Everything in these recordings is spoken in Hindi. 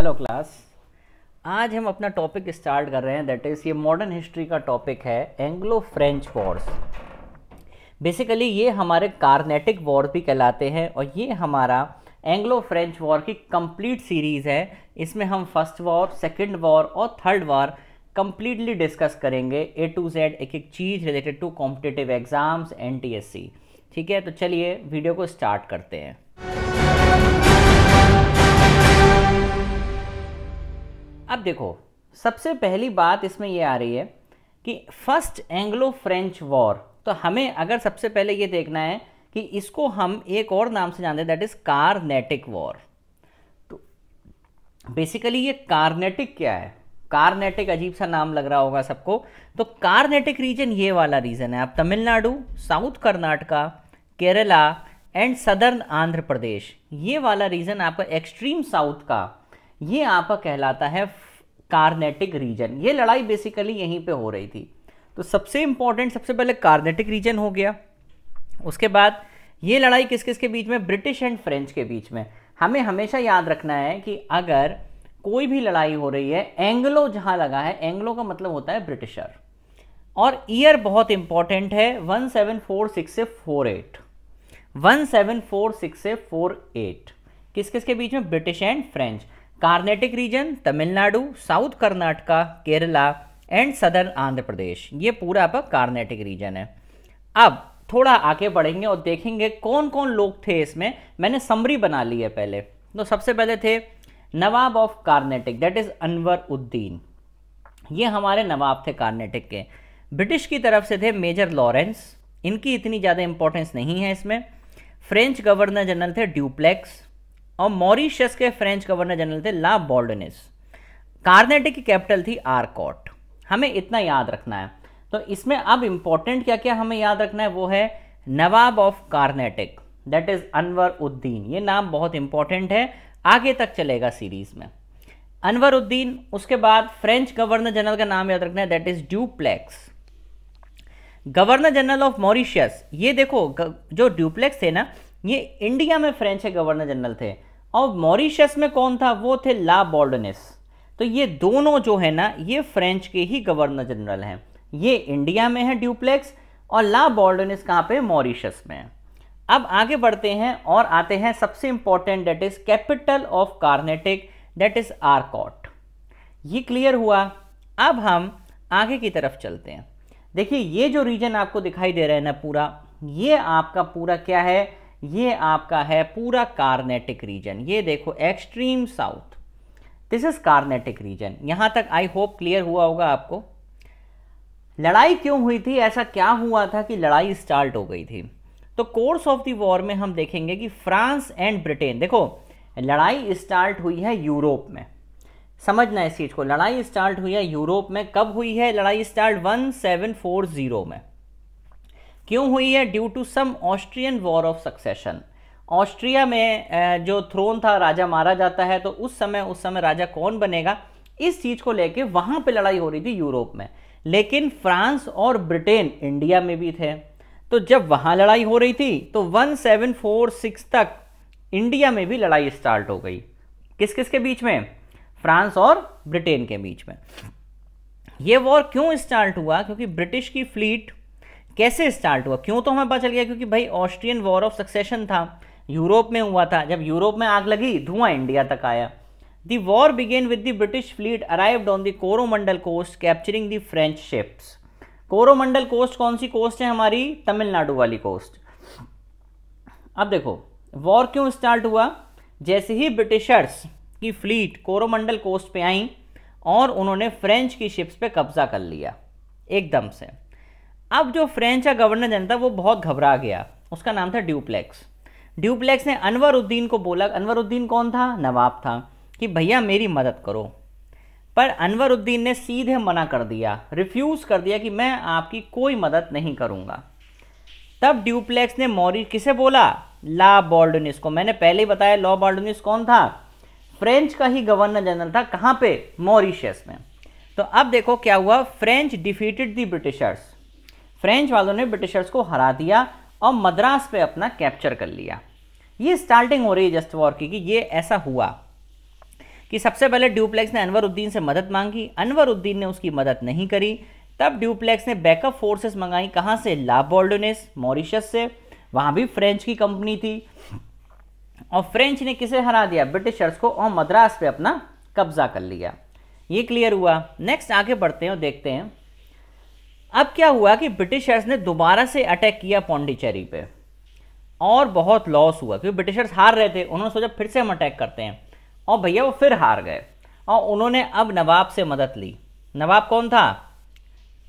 हेलो क्लास आज हम अपना टॉपिक स्टार्ट कर रहे हैं दैट इज़ ये मॉडर्न हिस्ट्री का टॉपिक है एंग्लो फ्रेंच वॉर्स बेसिकली ये हमारे कार्नेटिक वॉर भी कहलाते हैं और ये हमारा एंग्लो फ्रेंच वॉर की कंप्लीट सीरीज़ है इसमें हम फर्स्ट वॉर सेकंड वॉर और थर्ड वॉर कंप्लीटली डिस्कस करेंगे ए टू जेड एक एक चीज़ रिलेटेड टू कॉम्पिटेटिव एग्ज़ाम्स एन ठीक है तो चलिए वीडियो को स्टार्ट करते हैं अब देखो सबसे पहली बात इसमें ये आ रही है कि फर्स्ट एंग्लो फ्रेंच वॉर तो हमें अगर सबसे पहले ये देखना है कि इसको हम एक और नाम से जानते हैं दैट इज़ कारनेटिक वॉर तो बेसिकली ये कारनेटिक क्या है कारनेटिक अजीब सा नाम लग रहा होगा सबको तो कारनेटिक रीजन ये वाला रीजन है आप Tamil Nadu south Karnataka Kerala and southern Andhra Pradesh ये वाला रीजन आपका एक्सट्रीम साउथ का ये आपका कहलाता है कार्नेटिक रीजन ये लड़ाई बेसिकली यहीं पे हो रही थी तो सबसे इंपॉर्टेंट सबसे पहले कार्नेटिक रीजन हो गया उसके बाद ये लड़ाई किस किस के बीच में ब्रिटिश एंड फ्रेंच के बीच में हमें हमेशा याद रखना है कि अगर कोई भी लड़ाई हो रही है एंग्लो जहाँ लगा है एंग्लो का मतलब होता है ब्रिटिशर और ईयर बहुत इंपॉर्टेंट है वन सेवन फोर सिक्स से फोर सिक्स से एट किस किस के बीच में British and French Carnatic region Tamil Nadu south Karnataka Kerala and southern Andhra Pradesh ये पूरा आपका कार्नेटिक रीजन है अब थोड़ा आगे बढ़ेंगे और देखेंगे कौन कौन लोग थे इसमें मैंने समरी बना ली है पहले तो सबसे पहले थे Nawab of Carnatic that is Anwaruddin ये हमारे नवाब थे कार्नेटिक के ब्रिटिश की तरफ से थे मेजर लॉरेंस इनकी इतनी ज़्यादा इंपॉर्टेंस नहीं है इसमें फ्रेंच गवर्नर जनरल थे ड्यूप्लेक्स और मॉरिशस के फ्रेंच गवर्नर जनरल थे ला बॉल्डनिस कार्नेटिक की कैपिटल थी आरकॉट हमें इतना याद रखना है तो इसमें अब इंपॉर्टेंट क्या क्या हमें याद रखना है वो है Nawab of Carnatic that is Anwaruddin ये नाम बहुत इंपॉर्टेंट है आगे तक चलेगा सीरीज में अनवर उद्दीन उसके बाद फ्रेंच गवर्नर जनरल का नाम याद रखना है that is Dupleix governor general of Mauritius ये देखो जो ड्यूप्लेक्स थे ना ये इंडिया में फ्रेंच के गवर्नर जनरल थे और मॉरिशस में कौन था वो थे ला बॉर्डनिस तो ये दोनों जो है ना ये फ्रेंच के ही गवर्नर जनरल हैं ये इंडिया में है ड्यूप्लेक्स और ला बॉर्डनिस कहाँ पे मॉरिशस में अब आगे बढ़ते हैं और आते हैं सबसे important that is capital of Carnatic that is Arcot ये क्लियर हुआ अब हम आगे की तरफ चलते हैं देखिए ये जो रीजन आपको दिखाई दे रहा है ना पूरा ये आपका पूरा क्या है ये आपका है पूरा कार्नेटिक रीजन ये देखो extreme south this is Carnatic region यहां तक आई होप क्लियर हुआ होगा आपको लड़ाई क्यों हुई थी ऐसा क्या हुआ था कि लड़ाई स्टार्ट हो गई थी तो कोर्स ऑफ द वॉर में हम देखेंगे कि फ्रांस एंड ब्रिटेन देखो लड़ाई स्टार्ट हुई है यूरोप में समझना इस चीज़ को लड़ाई स्टार्ट हुई है यूरोप में कब हुई है लड़ाई स्टार्ट 1740 में क्यों हुई है due to some Austrian war of succession Austria में जो थ्रोन था राजा मारा जाता है तो उस समय उस समय राजा कौन बनेगा इस चीज़ को लेके वहां पे लड़ाई हो रही थी यूरोप में लेकिन फ्रांस और ब्रिटेन इंडिया में भी थे तो जब वहां लड़ाई हो रही थी तो 1746 तक इंडिया में भी लड़ाई स्टार्ट हो गई किस किस के बीच में फ्रांस और ब्रिटेन के बीच में ये वॉर क्यों स्टार्ट हुआ क्योंकि ब्रिटिश की फ्लीट कैसे स्टार्ट हुआ क्यों तो हमें पता चल गया क्योंकि भाई ऑस्ट्रियन वॉर ऑफ सक्सेशन था यूरोप में हुआ था जब यूरोप में आग लगी धुआं इंडिया तक आया the war began with the British fleet arrived on the Coromandel coast capturing the French ships Coromandel coast कौन सी कोस्ट है हमारी तमिलनाडु वाली कोस्ट अब देखो वॉर क्यों स्टार्ट हुआ जैसे ही ब्रिटिशर्स की फ्लीट कोरोमंडल कोस्ट पे आई और उन्होंने फ्रेंच की शिप्स पे कब्जा कर लिया एकदम से अब जो फ्रेंच का गवर्नर जनरल था वो बहुत घबरा गया उसका नाम था ड्यूप्लेक्स ड्यूप्लेक्स ने अनवर उद्दीन को बोला अनवर उद्दीन कौन था नवाब था कि भैया मेरी मदद करो पर अनवर उद्दीन ने सीधे मना कर दिया रिफ्यूज़ कर दिया कि मैं आपकी कोई मदद नहीं करूँगा तब ड्यूप्लेक्स ने मौरी किसे बोला ला बॉल्डनिस को मैंने पहले ही बताया लॉ बॉल्डनिस कौन था फ्रेंच का ही गवर्नर जनरल था कहाँ पे मॉरीशस में तो अब देखो क्या हुआ French defeated the Britishers French वालों ने ब्रिटिशर्स को हरा दिया और मद्रास पे अपना कैप्चर कर लिया ये स्टार्टिंग हो रही है जस्ट वॉर की कि ये ऐसा हुआ कि सबसे पहले ड्यूप्लेक्स ने अनवर उद्दीन से मदद मांगी अनवर उद्दीन ने उसकी मदद नहीं करी तब ड्यूप्लेक्स ने बैकअप फोर्सेस मंगाई कहाँ से लाबोल्डोनेस मॉरिशस से वहाँ भी फ्रेंच की कंपनी थी और फ्रेंच ने किसे हरा दिया ब्रिटिशर्स को और मद्रास पे अपना कब्जा कर लिया ये क्लियर हुआ नेक्स्ट आगे बढ़ते हैं और देखते हैं अब क्या हुआ कि ब्रिटिशर्स ने दोबारा से अटैक किया पौंडीचेरी पे और बहुत लॉस हुआ क्योंकि ब्रिटिशर्स हार रहे थे उन्होंने सोचा फिर से हम अटैक करते हैं और भैया वो फिर हार गए और उन्होंने अब नवाब से मदद ली नवाब कौन था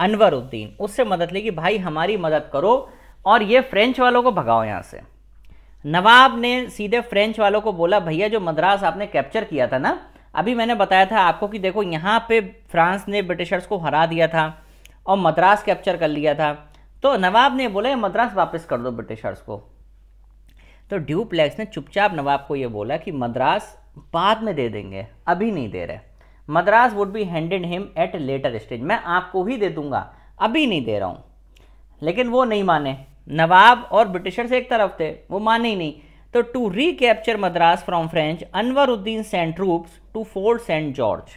अनवर उद्दीन उससे मदद ली कि भाई हमारी मदद करो और ये फ्रेंच वालों को भगाओ यहाँ से नवाब ने सीधे फ्रेंच वालों को बोला भैया जो मद्रास आपने कैप्चर किया था ना अभी मैंने बताया था आपको कि देखो यहाँ पे फ्रांस ने ब्रिटिशर्स को हरा दिया था और मद्रास कैप्चर कर लिया था तो नवाब ने बोला मद्रास वापस कर दो ब्रिटिशर्स को तो ड्यूप्लेक्स ने चुपचाप नवाब को ये बोला कि मद्रास बाद में दे देंगे अभी नहीं दे रहे Madras would be handed him at later stage मैं आपको ही दे दूंगा अभी नहीं दे रहा हूँ लेकिन वो नहीं माने नवाब और ब्रिटिशर्स एक तरफ थे वो माने ही नहीं तो to recapture Madras from French Anwaruddin sent troops to Fort Saint George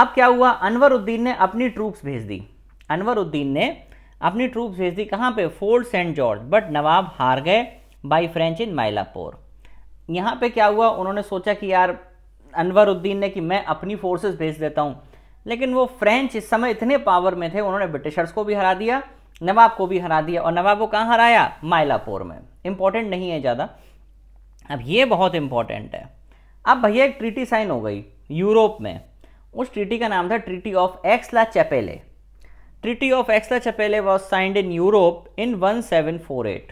अब क्या हुआ अनवरुद्दीन ने अपनी ट्रूप्स भेज दी अनवर उद्दीन ने अपनी ट्रूप भेज दी कहाँ पे फोर्ट सेंट जॉर्ज बट नवाब हार गए बाई फ्रेंच इन माइलापोर यहाँ पे क्या हुआ उन्होंने सोचा कि यार अनवर उद्दीन ने कि मैं अपनी फोर्सेस भेज देता हूँ लेकिन वो फ्रेंच इस समय इतने पावर में थे उन्होंने ब्रिटिशर्स को भी हरा दिया नवाब को भी हरा दिया और नवाब को कहाँ हराया माइलापोर में इंपॉर्टेंट नहीं है ज़्यादा अब ये बहुत इंपॉर्टेंट है अब भैया एक ट्रीटी साइन हो गई यूरोप में उस ट्रीटी का नाम था treaty of Aix la Chapelle Treaty of Aix-la-Chapelle was signed in Europe in 1748.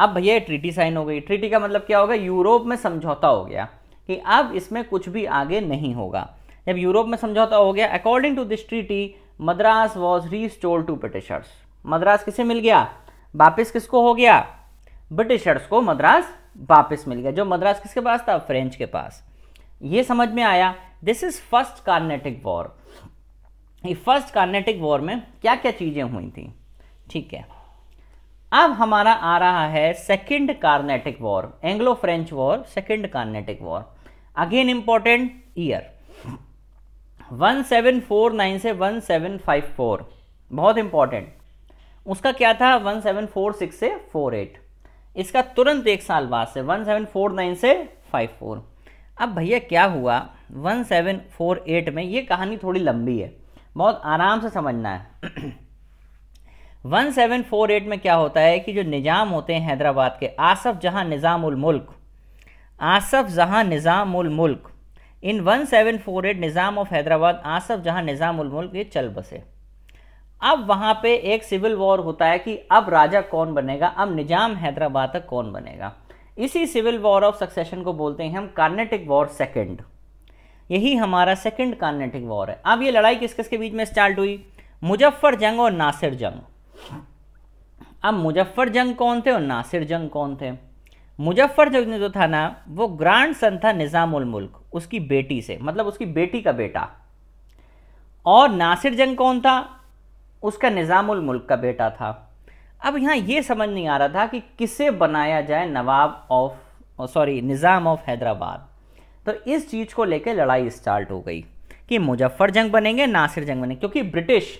अब भैया ट्रीटी साइन हो गई ट्रीटी का मतलब क्या होगा यूरोप में समझौता हो गया कि अब इसमें कुछ भी आगे नहीं होगा जब यूरोप में समझौता हो गया according to this treaty Madras was restored to Britishers Madras किसे मिल गया वापस किसको हो गया ब्रिटिशर्स को मद्रास वापस मिल गया जो मद्रास किसके पास था फ्रेंच के पास ये समझ में आया this is first Carnatic war first Carnatic war में क्या क्या चीज़ें हुई थी ठीक है अब हमारा आ रहा है second Carnatic war Anglo French war second Carnatic war again important year 1749 से 1754 बहुत इंपॉर्टेंट उसका क्या था 1746 से 48 इसका तुरंत एक साल बाद से 1749 से 54 अब भैया क्या हुआ 1748 में ये कहानी थोड़ी लंबी है बहुत आराम से समझना है 1748 में क्या होता है कि जो निज़ाम होते हैं हैदराबाद के आसफ जहाँ मुल्क आसफ जहाँ मुल्क इन 1748 निज़ाम ऑफ हैदराबाद आसफ जहाँ मुल्क ये चल बसे अब वहाँ पे एक सिविल वॉर होता है कि अब राजा कौन बनेगा अब निज़ाम हैदराबाद तक कौन बनेगा इसी सिविल वॉर ऑफ सक्सेशन को बोलते हैं हम कार्नेटिक वॉर सेकेंड यही हमारा सेकेंड कार्नेटिक वॉर है अब ये लड़ाई किस किस के बीच में स्टार्ट हुई मुजफ्फर जंग और नासिर जंग अब मुजफ्फर जंग कौन थे और नासिर जंग कौन थे मुजफ्फर जंग जो था ना वो ग्रांड सन था निज़ामुल मुल्क उसकी बेटी से मतलब उसकी बेटी का बेटा और नासिर जंग कौन था उसका निज़ामुल मुल्क का बेटा था अब यहाँ ये समझ नहीं आ रहा था कि किसे बनाया जाए Nawab of sorry Nizam of Hyderabad तो इस चीज़ को लेकर लड़ाई स्टार्ट हो गई कि मुजफ्फर जंग बनेंगे नासिर जंग बनेंगे क्योंकि ब्रिटिश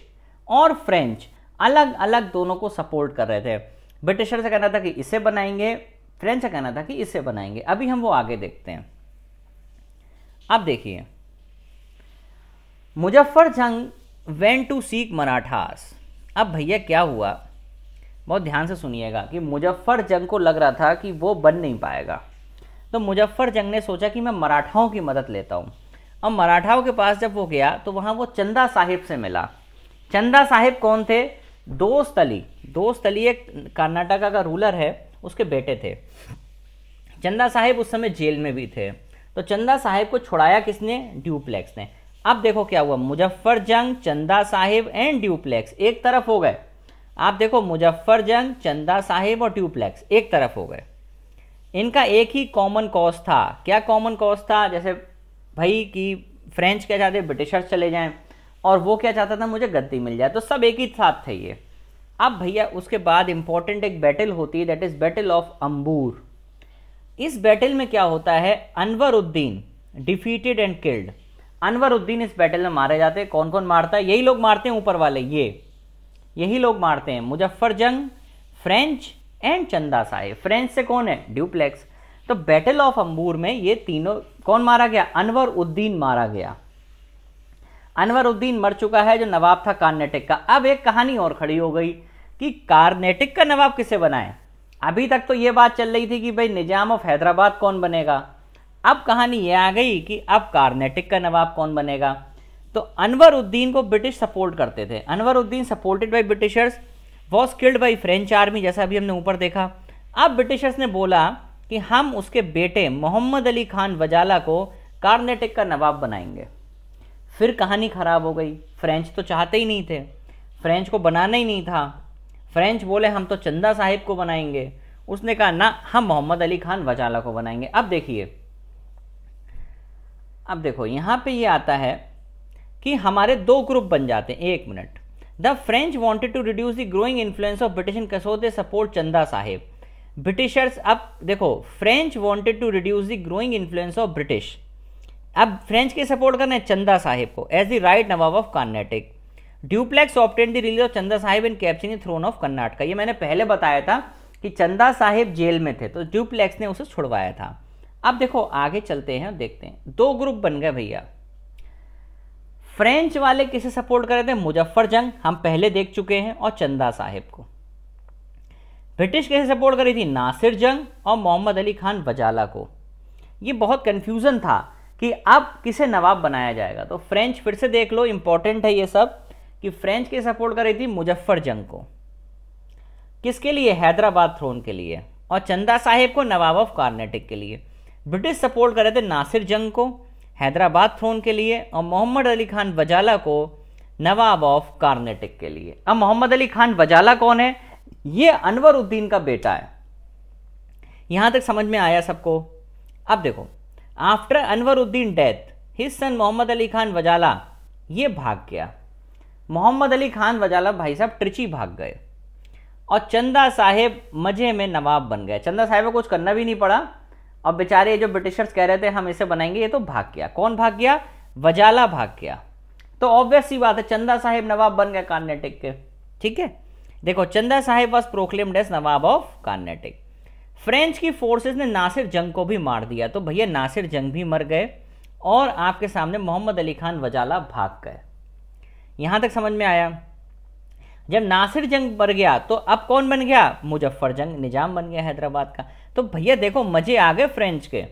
और फ्रेंच अलग अलग दोनों को सपोर्ट कर रहे थे ब्रिटिशर से कहना था कि इसे बनाएंगे फ्रेंच का कहना था कि इसे बनाएंगे अभी हम वो आगे देखते हैं अब देखिए मुजफ्फर जंग वेन टू सीक मराठास अब भैया क्या हुआ बहुत ध्यान से सुनिएगा कि मुजफ्फर जंग को लग रहा था कि वो बन नहीं पाएगा तो मुजफ्फर जंग ने सोचा कि मैं मराठाओं की मदद लेता हूँ अब मराठाओं के पास जब वो गया तो वहाँ वो चंदा साहिब से मिला चंदा साहिब कौन थे दोस्त अली दोस्त अली एक कर्नाटका का रूलर है उसके बेटे थे चंदा साहिब उस समय जेल में भी थे तो चंदा साहिब को छुड़ाया किसने ड्यूप्लेक्स ने अब देखो क्या हुआ मुजफ्फर जंग चंदा साहिब एंड ड्यूप्लेक्स एक तरफ हो गए आप देखो मुजफ्फर जंग चंदा साहिब और ड्यूप्लेक्स एक तरफ हो गए इनका एक ही कॉमन कॉज था क्या कॉमन कॉज था जैसे भाई कि फ्रेंच क्या चाहते ब्रिटिशर्स चले जाएं और वो क्या चाहता था मुझे गद्दी मिल जाए तो सब एक ही साथ थे ये अब भैया उसके बाद इम्पॉर्टेंट एक बैटल होती है that is battle of Ambur इस बैटल में क्या होता है Anwaruddin defeated and killed Anwaruddin इस बैटल में मारे जाते हैं कौन कौन मारता है यही लोग मारते हैं ऊपर वाले ये यही लोग मारते हैं मुजफ्फर जंग फ्रेंच एंड चंदा साहे फ्रेंच से कौन है ड्यूप्लेक्स तो बैटल ऑफ अम्बूर में ये तीनों कौन मारा गया अनवर उद्दीन मारा गया अनवर उद्दीन मर चुका है जो नवाब था कार्नेटिक का अब एक कहानी और खड़ी हो गई कि कार्नेटिक का नवाब किसे बनाए अभी तक तो ये बात चल रही थी कि भाई निजाम ऑफ हैदराबाद कौन बनेगा अब कहानी ये आ गई कि अब कार्नेटिक का नवाब कौन बनेगा तो अनवर उद्दीन को ब्रिटिश सपोर्ट करते थे Anwaruddin supported by Britishers was killed by French army जैसा अभी हमने ऊपर देखा अब ब्रिटिशर्स ने बोला कि हम उसके बेटे मोहम्मद अली खान वजाला को कार्नेटिक का नवाब बनाएंगे फिर कहानी ख़राब हो गई फ्रेंच तो चाहते ही नहीं थे फ्रेंच को बनाना ही नहीं था फ्रेंच बोले हम तो चंदा साहिब को बनाएंगे उसने कहा ना हम मोहम्मद अली खान वजाला को बनाएंगे अब देखिए अब देखो यहाँ पे ये यह आता है कि हमारे दो ग्रुप बन जाते हैं एक minute the French wanted to reduce the growing influence of British in कसो they support Chanda Sahib Britishers अब देखो French wanted to reduce the growing influence of British अब फ्रेंच के सपोर्ट करने चंदा साहेब को as the right Nawab of Carnatic Dupleix obtained the release of Chanda Sahib in capturing throne of Karnataka ये मैंने पहले बताया था कि चंदा साहेब जेल में थे तो ड्यूप्लेक्स ने उसे छुड़वाया था अब देखो आगे चलते हैं और देखते हैं दो ग्रुप बन गए भैया फ्रेंच वाले किसे सपोर्ट कर रहे थे मुजफ्फर जंग हम पहले देख चुके हैं और चंदा साहिब को ब्रिटिश कैसे सपोर्ट करी थी नासिर जंग और मोहम्मद अली खान वजाला को ये बहुत कन्फ्यूज़न था कि अब किसे नवाब बनाया जाएगा तो फ्रेंच फिर से देख लो इम्पॉर्टेंट है ये सब कि फ्रेंच के सपोर्ट कर रही थी मुजफ्फर जंग को किसके लिए हैदराबाद थ्रोन के लिए और चंदा साहेब को नवाब ऑफ कार्नेटिक के लिए ब्रिटिश सपोर्ट कर रहे थे नासिर जंग को हैदराबाद थ्रोन के लिए और मोहम्मद अली खान वजाला को नवाब ऑफ कार्नेटिक के लिए अब मोहम्मद अली खान वजाला कौन है ये अनवर उद्दीन का बेटा है यहां तक समझ में आया सबको अब देखो after Anwaruddin death his son Mohammed Ali Khan वजाला ये भाग गया मोहम्मद अली खान वजाला भाई साहब ट्रिची भाग गए और चंदा साहेब मजे में नवाब बन गए चंदा साहेब को कुछ करना भी नहीं पड़ा अब बेचारे ये जो ब्रिटिशर्स कह रहे थे हम इसे बनाएंगे ये तो भाग गया कौन भाग गया वजाला भाग गया तो ऑब्वियस ही बात है चंदा साहिब नवाब बन गए कार्नेटिक के ठीक है देखो Chanda Sahib was proclaimed as Nawab of Carnatic French की फोर्सेज ने नासिर जंग को भी मार दिया तो भैया नासिर जंग भी मर गए और आपके सामने मोहम्मद अली खान वजाला भाग गए यहाँ तक समझ में आया जब नासिर जंग मर गया तो अब कौन बन गया मुजफ्फर जंग निजाम बन गया हैदराबाद का तो भैया देखो मज़े आ गए फ्रेंच के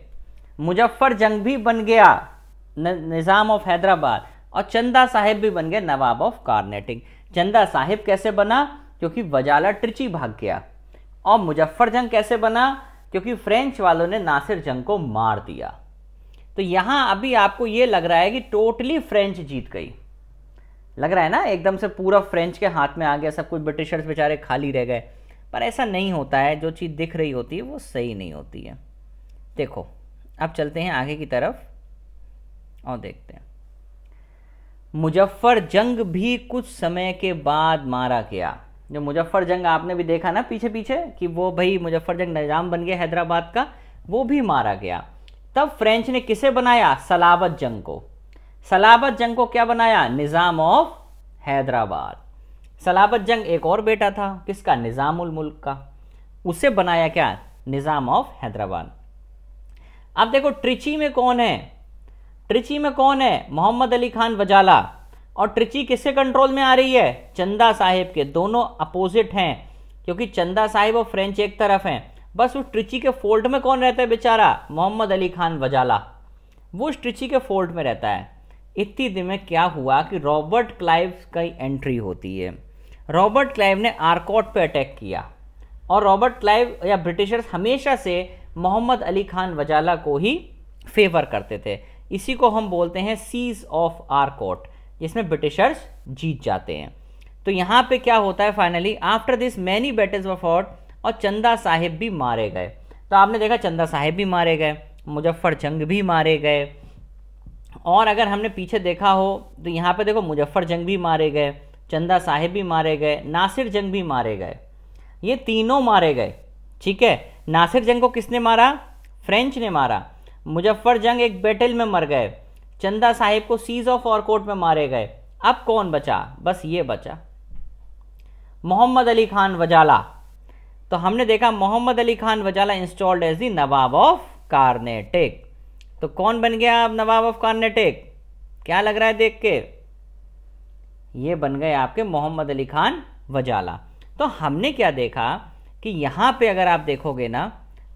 मुजफ्फर जंग भी बन गया निज़ाम ऑफ हैदराबाद और चंदा साहिब भी बन गए नवाब ऑफ कार्नेटिंग चंदा साहिब कैसे बना क्योंकि वजाला ट्रिची भाग गया और मुजफ्फर जंग कैसे बना क्योंकि फ्रेंच वालों ने नासिर जंग को मार दिया तो यहाँ अभी आपको ये लग रहा है कि टोटली फ्रेंच जीत गई लग रहा है ना एकदम से पूरा फ्रेंच के हाथ में आ गया सब कुछ ब्रिटिशर्स बेचारे खाली रह गए पर ऐसा नहीं होता है जो चीज़ दिख रही होती है वो सही नहीं होती है देखो अब चलते हैं आगे की तरफ और देखते हैं मुजफ्फर जंग भी कुछ समय के बाद मारा गया जो मुजफ्फर जंग आपने भी देखा ना पीछे पीछे कि वो भाई मुजफ्फर जंग निज़ाम बन गया हैदराबाद का वो भी मारा गया तब फ्रेंच ने किसे बनाया सलाबत जंग को सलाबत जंग को क्या बनाया निज़ाम ऑफ हैदराबाद सलाबत जंग एक और बेटा था किसका निज़ामुल मुल्क का उसे बनाया क्या निज़ाम ऑफ हैदराबाद अब देखो ट्रिची में कौन है ट्रिची में कौन है मोहम्मद अली खान वजाला और ट्रिची किसके कंट्रोल में आ रही है चंदा साहिब के दोनों अपोजिट हैं क्योंकि चंदा साहिब और फ्रेंच एक तरफ हैं बस उस ट्रिची के फोल्ड में कौन रहता है बेचारा मोहम्मद अली खान वजाला वो उस ट्रिची के फोल्ड में रहता है इतनी दिन में क्या हुआ कि रॉबर्ट क्लाइव की एंट्री होती है रॉबर्ट क्लाइव ने आरकॉट पर अटैक किया और रॉबर्ट क्लाइव या ब्रिटिशर्स हमेशा से मोहम्मद अली खान वजाला को ही फेवर करते थे इसी को हम बोलते हैं सीज ऑफ आरकॉट जिसमें ब्रिटिशर्स जीत जाते हैं तो यहाँ पे क्या होता है finally after this many battles of fought और चंदा साहिब भी मारे गए तो आपने देखा चंदा साहिब भी मारे गए मुजफ्फर जंग भी मारे गए और अगर हमने पीछे देखा हो तो यहाँ पे देखो मुजफ्फर जंग भी मारे गए चंदा साहेब भी मारे गए नासिर जंग भी मारे गए ये तीनों मारे गए ठीक है नासिर जंग को किसने मारा फ्रेंच ने मारा मुजफ्फर जंग एक बैटल में मर गए चंदा साहेब को सीज ऑफ ऑरकोट में मारे गए अब कौन बचा बस ये बचा मोहम्मद अली खान वजाला तो हमने देखा मोहम्मद अली खान वजाला installed as the Nawab of Carnatic तो कौन बन गया अब नवाब ऑफ कार्नेटेक क्या लग रहा है देख के ये बन गए आपके मोहम्मद अली खान वजाला तो हमने क्या देखा कि यहाँ पे अगर आप देखोगे ना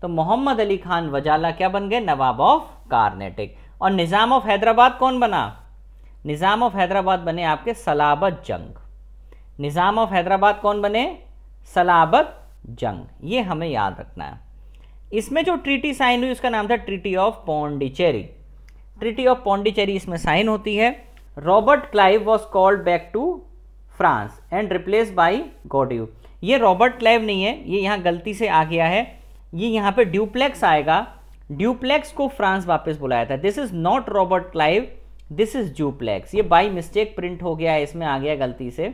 तो मोहम्मद अली खान वजाला क्या बन गए नवाब ऑफ कार्नेटिक और निज़ाम ऑफ हैदराबाद कौन बना निज़ाम ऑफ हैदराबाद बने आपके सलाबत जंग निज़ाम ऑफ हैदराबाद कौन बने सलाबत जंग ये हमें याद रखना है इसमें जो ट्रीटी साइन हुई उसका नाम था treaty of Pondicherry treaty of Pondicherry इसमें साइन होती है Robert Clive was called back to France and replace by Godeheu ये रॉबर्ट क्लाइव नहीं है ये यहाँ गलती से आ गया है ये यहाँ पे ड्यूप्लेक्स आएगा ड्यूप्लेक्स को फ्रांस वापस बुलाया था this is not Robert Clive this is Dupleix ये बाई मिस्टेक प्रिंट हो गया है इसमें आ गया गलती से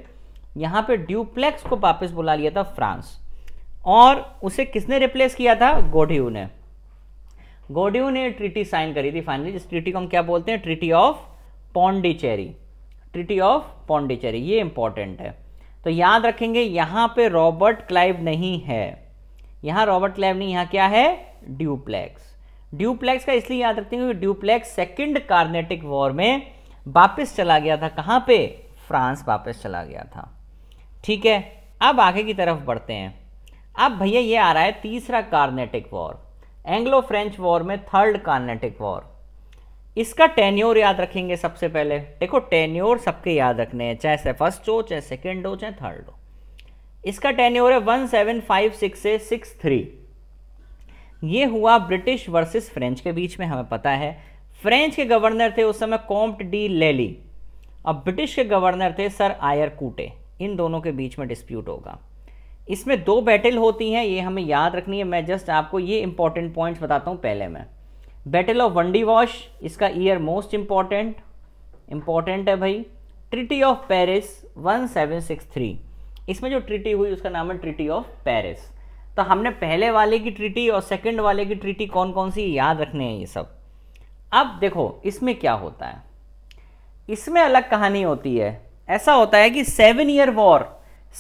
यहाँ पे ड्यूप्लेक्स को वापस बुला लिया था फ्रांस और उसे किसने रिप्लेस किया था गोड्यू ने गोड्यू ने ट्रीटी साइन करी थी फाइनली जिस ट्रीटी को हम क्या बोलते हैं treaty of Pondicherry treaty of Pondicherry ये इंपॉर्टेंट है तो याद रखेंगे यहाँ पे रॉबर्ट क्लाइव नहीं है यहाँ रॉबर्ट क्लाइव नहीं यहाँ क्या है ड्यूप्लेक्स ड्यूप्लेक्स का इसलिए याद रखते हैं क्योंकि ड्यूप्लेक्स सेकेंड कार्नेटिक वॉर में वापस चला गया था कहाँ पे फ्रांस वापस चला गया था ठीक है अब आगे की तरफ बढ़ते हैं अब भैया ये आ रहा है तीसरा Carnatic war Anglo French war में थर्ड कार्नेटिक वॉर इसका टेन्योर याद रखेंगे सबसे पहले देखो टेन्योर सबके याद रखने हैं चाहे फर्स्ट हो चाहे सेकेंड हो चाहे थर्ड हो इसका टेन्योर है वन सेवन फाइव सिक्स से सिक्स थ्री ये हुआ ब्रिटिश वर्सेस फ्रेंच के बीच में हमें पता है फ्रेंच के गवर्नर थे उस समय कॉम्प्ट डी लेली अब ब्रिटिश के गवर्नर थे सर आयर कूटे इन दोनों के बीच में डिस्प्यूट होगा इसमें दो बैटल होती हैं ये हमें याद रखनी है मैं जस्ट आपको ये इंपॉर्टेंट पॉइंट्स बताता हूँ पहले मैं बैटल ऑफ वंडी वॉश इसका ईयर मोस्ट इम्पॉर्टेंट इम्पॉर्टेंट है भाई ट्रिटी ऑफ पेरिस 1763 इसमें जो ट्रिटी हुई उसका नाम है ट्रिटी ऑफ पेरिस तो हमने पहले वाले की ट्रिटी और सेकंड वाले की ट्रिटी कौन कौन सी याद रखने हैं ये सब अब देखो इसमें क्या होता है इसमें अलग कहानी होती है ऐसा होता है कि seven year war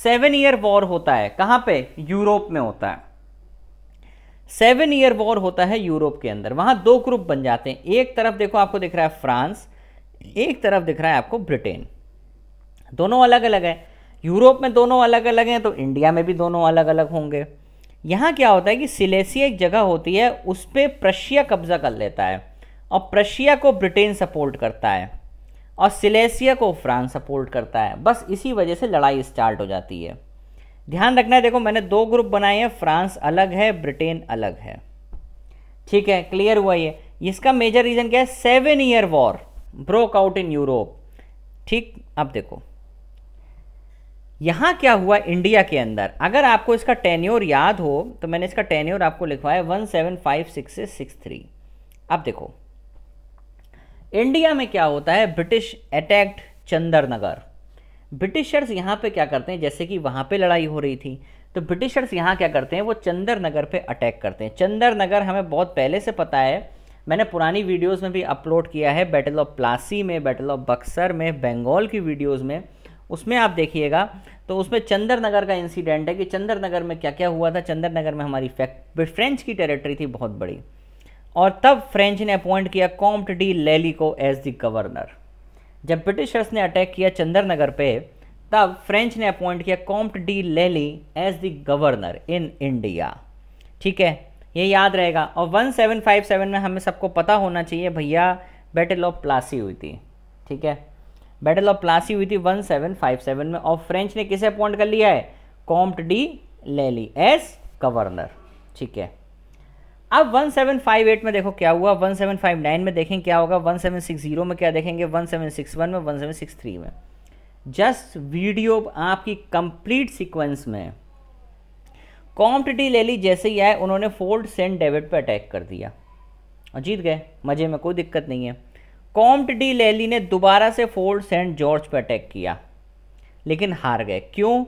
seven year war होता है कहाँ पे यूरोप में होता है सेवन ईयर वॉर होता है यूरोप के अंदर वहाँ दो ग्रुप बन जाते हैं एक तरफ देखो आपको दिख रहा है फ्रांस एक तरफ दिख रहा है आपको ब्रिटेन दोनों अलग अलग हैं यूरोप में दोनों अलग अलग हैं तो इंडिया में भी दोनों अलग अलग होंगे यहाँ क्या होता है कि सिलेसिया एक जगह होती है उस पर प्रशिया कब्जा कर लेता है और प्रशिया को ब्रिटेन सपोर्ट करता है और सिलेसिया को फ्रांस सपोर्ट करता है बस इसी वजह से लड़ाई स्टार्ट हो जाती है ध्यान रखना है देखो मैंने दो ग्रुप बनाए हैं फ्रांस अलग है ब्रिटेन अलग है ठीक है क्लियर हुआ ये इसका मेजर रीज़न क्या है seven year war broke out in Europe ठीक अब देखो यहां क्या हुआ इंडिया के अंदर अगर आपको इसका टेन्योर याद हो तो मैंने इसका टेन्योर आपको लिखवाया one seven five six six three अब देखो इंडिया में क्या होता है ब्रिटिश अटैक्ट चंदरनगर ब्रिटिशर्स यहाँ पे क्या करते हैं जैसे कि वहाँ पे लड़ाई हो रही थी तो ब्रिटिशर्स यहाँ क्या करते हैं वो चंदर नगर पर अटैक करते हैं चंदर नगर हमें बहुत पहले से पता है मैंने पुरानी वीडियोस में भी अपलोड किया है बैटल ऑफ प्लासी में बैटल ऑफ बक्सर में बंगाल की वीडियोस में उसमें आप देखिएगा तो उसमें चंदर नगर का इंसिडेंट है कि चंदर नगर में क्या क्या हुआ था चंदर नगर में हमारी फैक्ट फ्रेंच की टेरिटरी थी बहुत बड़ी और तब फ्रेंच ने अपॉइंट किया कॉम्प्ट डी लेली को एज द गवर्नर जब ब्रिटिशर्स ने अटैक किया चंद्रनगर पे तब फ्रेंच ने अपॉइंट किया Comte de Lally as the governor in India ठीक है ये याद रहेगा और 1757 में हमें सबको पता होना चाहिए भैया बैटल ऑफ प्लासी हुई थी ठीक है बैटल ऑफ प्लासी हुई थी 1757 में और फ्रेंच ने किसे अपॉइंट कर लिया है Comte de Lally as governor ठीक है अब 1758 में देखो क्या हुआ 1759 में देखें क्या होगा 1760 में क्या देखेंगे 1761 में 1763 में जस्ट वीडियो आपकी कंप्लीट सीक्वेंस में ले ली जैसे ही आए उन्होंने फोर्ड सेंट डेविड पर अटैक कर दिया और जीत गए मज़े में कोई दिक्कत नहीं है डी लेली ने दोबारा से फोर्ड सेंट जॉर्ज पर अटैक किया लेकिन हार गए क्यों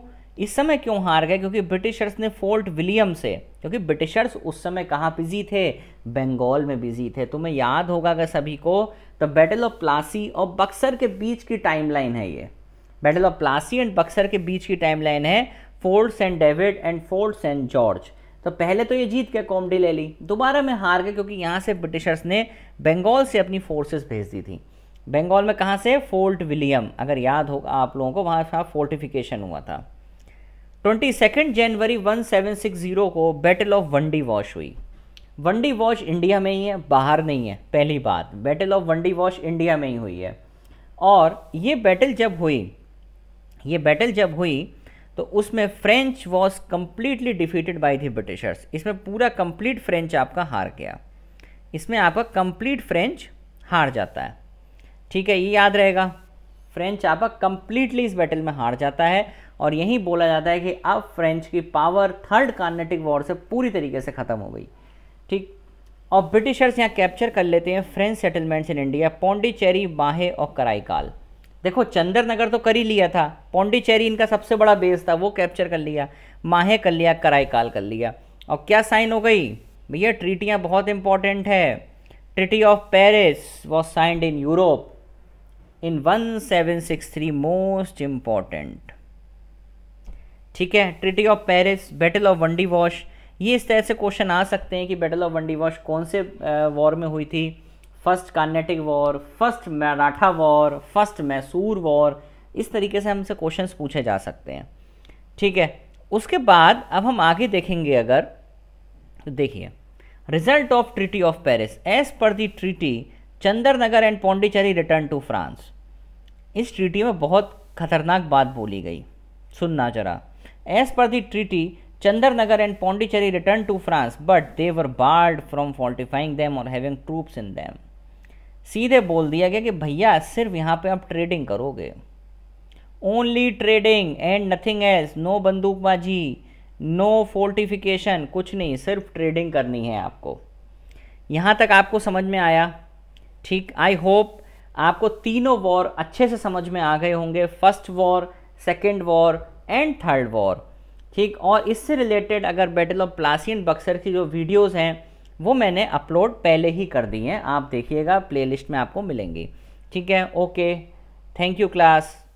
इस समय क्यों हार गए क्योंकि ब्रिटिशर्स ने फोर्ट विलियम से क्योंकि ब्रिटिशर्स उस समय कहाँ बिजी थे बंगाल में बिजी थे तुम्हें याद होगा अगर सभी को तो बैटल ऑफ प्लासी और बक्सर के बीच की टाइमलाइन है ये battle of Plassey and Buxar के बीच की टाइमलाइन है Fort Saint David and Fort Saint George तो पहले तो ये जीत के कॉमडी ले ली दोबारा में हार गए क्योंकि यहाँ से ब्रिटिशर्स ने बंगाल से अपनी फोर्सेस भेज दी थी बंगाल में कहाँ से फोर्ट विलियम अगर याद होगा आप लोगों को वहाँ फोर्टिफिकेशन हुआ था twenty second January one seven six zero को बैटल ऑफ वनडी वॉश हुई वनडी वॉश इंडिया में ही है बाहर नहीं है पहली बात battle of Wandiwash India में ही हुई है और ये बैटल जब हुई ये बैटल जब हुई तो उसमें French was completely defeated by the Britishers इसमें पूरा कंप्लीट फ्रेंच आपका हार गया इसमें आपका कंप्लीट फ्रेंच हार जाता है ठीक है ये याद रहेगा फ्रेंच आपका कंप्लीटली इस बैटल में हार जाता है और यही बोला जाता है कि अब फ्रेंच की पावर थर्ड कार्नेटिक वॉर से पूरी तरीके से ख़त्म हो गई ठीक और ब्रिटिशर्स यहाँ कैप्चर कर लेते हैं French settlements in India Pondicherry Mahe और कराईकाल देखो चंद्रनगर तो कर ही लिया था पौंडीचेरी इनका सबसे बड़ा बेस था वो कैप्चर कर लिया माहे कर लिया कराईकाल कर लिया और क्या साइन हो गई भैया ट्रीटियाँ बहुत इंपॉर्टेंट है treaty of Paris was signed in Europe in 1763 most important ठीक है treaty of Paris battle of वंडी Wandiwash ये इस तरह से क्वेश्चन आ सकते हैं कि बैटल ऑफ वंडी वॉश कौन से वॉर में हुई थी first Carnatic war first Maratha war first Mysore war इस तरीके से हमसे क्वेश्चंस पूछे जा सकते हैं ठीक है उसके बाद अब हम आगे देखेंगे अगर तो देखिए result of treaty of Paris as per the treaty Chandannagar and Pondicherry return to France इस ट्रिटी में बहुत खतरनाक बात बोली गई सुनना जरा As per the treaty, Chandranagar and Pondicherry returned to France, but they were barred from fortifying them or having troops in them. सीधे बोल दिया गया कि भैया सिर्फ यहाँ पे आप ट्रेडिंग करोगे only trading and nothing else no बंदूकबाजी नो फोर्टिफिकेशन कुछ नहीं सिर्फ ट्रेडिंग करनी है आपको यहाँ तक आपको समझ में आया ठीक आई होप आपको तीनों वॉर अच्छे से समझ में आ गए होंगे first war second war and third war ठीक और इससे रिलेटेड अगर बैटल ऑफ प्लासियन बक्सर की जो वीडियोस हैं वो मैंने अपलोड पहले ही कर दी हैं आप देखिएगा प्लेलिस्ट में आपको मिलेंगी ठीक है ओके थैंक यू क्लास